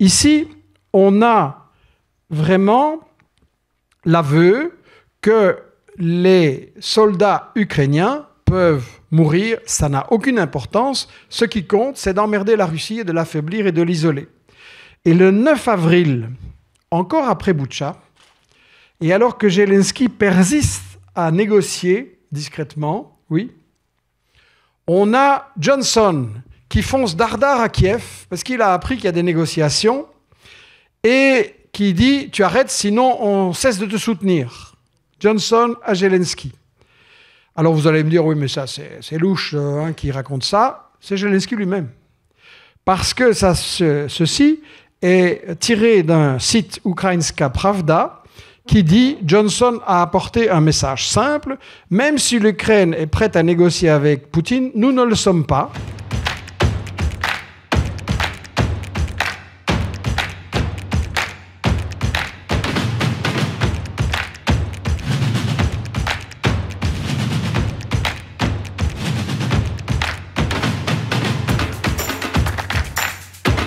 Ici, on a vraiment l'aveu que les soldats ukrainiens peuvent mourir, ça n'a aucune importance. Ce qui compte, c'est d'emmerder la Russie et de l'affaiblir et de l'isoler. Et le 9 avril, encore après Boutcha, et alors que Zelensky persiste à négocier discrètement, oui, on a Johnson qui fonce dardard à Kiev parce qu'il a appris qu'il y a des négociations et qui dit Tu arrêtes, sinon on cesse de te soutenir. Johnson à Zelensky. Alors vous allez me dire Oui, mais ça, c'est louche euh, hein, qui raconte ça. C'est Zelensky lui-même. Parce que ça, ceci est tiré d'un site Ukrainska Pravda qui dit Johnson a apporté un message simple, même si l'Ukraine est prête à négocier avec Poutine, nous ne le sommes pas.